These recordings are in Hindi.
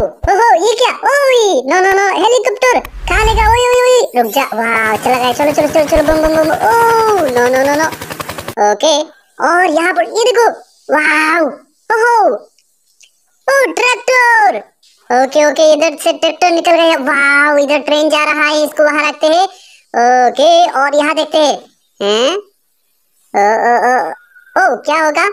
ओहो ये क्या ओए नो नो नो हेलीकॉप्टर कहां ले गया ओए ओए ओए रुक जा वाओ चला गया चलो चलो चलो चलो बम बम बम oh no no no no okay और यहां पर ये देखो वाओ ओहो ओ ट्रैक्टर ओके ओके इधर से ट्रैक्टर निकल गया वाओ इधर ट्रेन जा रहा है इसको वहां रखते हैं ओके और यहां देखते हैं हैं ओ, ओ, ओ, ओ क्या होगा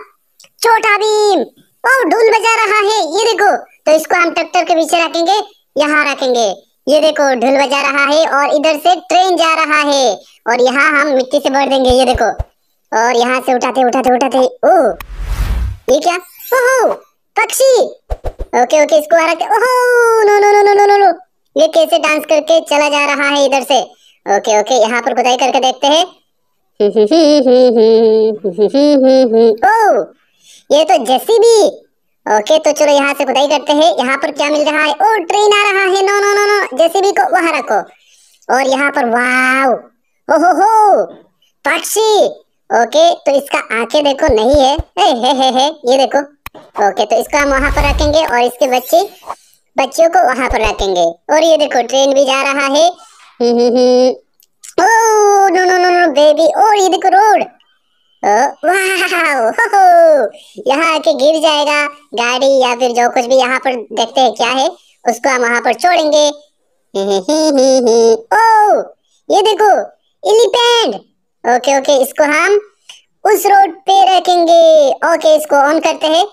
छोटा भीम ओ ढोल बजा रहा है ये देखो तो इसको हम ट्रैक्टर के पीछे रखेंगे यहाँ रखेंगे ये देखो ढोल बजा रहा है और इधर से ट्रेन जा रहा है और यहाँ हम मिट्टी से भर देंगे ये देखो और यहाँ से उठाते उठाते उठाते ओ ये क्या ओहो पक्षी ओके ओके इसको हरा के ओहो no no no no no no ये कैसे डांस करके चला जा रहा है इधर से ओके ओके यहाँ पर खुदाई करके देखते है ओ ये तो जेसीबी ओके तो चलो यहाँ से खुदाई करते हैं यहाँ पर क्या मिल रहा है ओ ट्रेन आ रहा है नो नो नो नो जैसे भी को वहां रखो और यहाँ पर वाव ओहो हो पक्षी ओके तो इसका आंखें देखो नहीं है ए, हे हे हे ये देखो ओके तो इसको हम वहां पर रखेंगे और इसके बच्चे बच्चों को वहां पर रखेंगे और ये देखो ट्रेन भी जा रहा है oh no no no no baby और ये देखो रोड यहाँ आके गिर जाएगा गाड़ी या फिर जो कुछ भी यहाँ पर देखते हैं क्या है उसको हम वहाँ पर छोड़ेंगे ओ ये देखो एलिफेंट ओके ओके इसको हम उस रोड पे रखेंगे ओके इसको ऑन करते हैं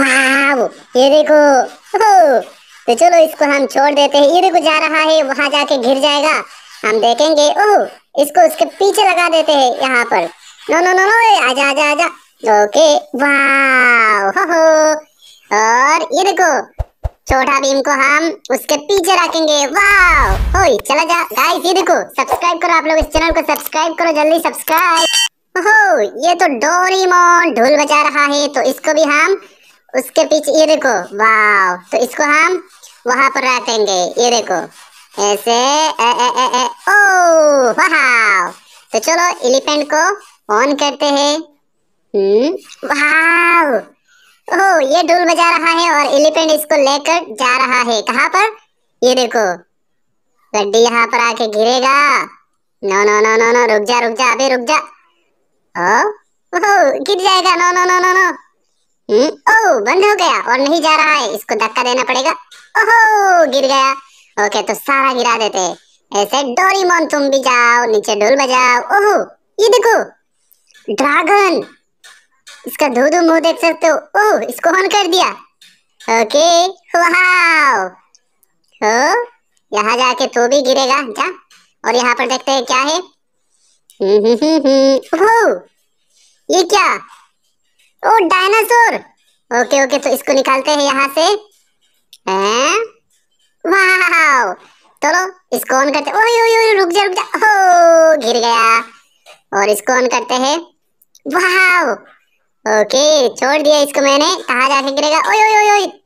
वाह ये देखो ओ, तो चलो इसको हम छोड़ देते हैं ये देखो जा रहा है वहां जाके गिर जाएगा हम देखेंगे ओह इसको उसके पीछे लगा देते हैं यहाँ पर नो नो नो नो आजा आजा आजा ओके वाव हो हो और ये देखो छोटा भीम को हम उसके पीछे रखेंगे वाव हो चला जा गाइस ये देखो सब्सक्राइब करो आप लोग इस चैनल को सब्सक्राइब करो जल्दी सब्सक्राइब हो oh, ये तो डोरीमोन ढोल बजा रहा है तो इसको भी हम उसके पीछे ये देखो वाव तो इसको हम वहां पर रखेंगे ये देखो ऐसे ए, ए, ए, ए, ओ वाओ तो चलो एलिफेंट को ऑन करते हैं हम्म ओह ये ढोल बजा रहा है और एलिफेंट इसको लेकर जा रहा है कहाँ पर ये देखो गड्डी यहाँ पर आके गिरेगा no no no no no रुक जा रुक जा अभी रुक जा ओ ओह गिर जाएगा no no no no no hmm? ओह बंद हो गया और नहीं जा रहा है इसको धक्का देना पड़ेगा ओहो गिर गया ओके तो सारा गिरा देते ऐसे डोरीमोन तुम भी जाओ नीचे ढोल बजाओ ओहो ये देखो ड्रैगन इसका दो दो मुंह देख सकते हो ओह इसको ऑन कर दिया ओके वाओ हो यहाँ जाके तो भी गिरेगा जा और यहाँ पर देखते हैं क्या है हम्म, हम्म, हम्म। ओह ये क्या ओ डायनासोर ओके ओके तो इसको निकालते हैं यहाँ से वाओ चलो इसको ऑन करते ओए यो यो रुक जा रुक जा हो गिर गया और इसको ऑन करते हैं वाह ओके छोड़ दिया इसको मैंने कहा जाके गिरेगा ओए ओए ओए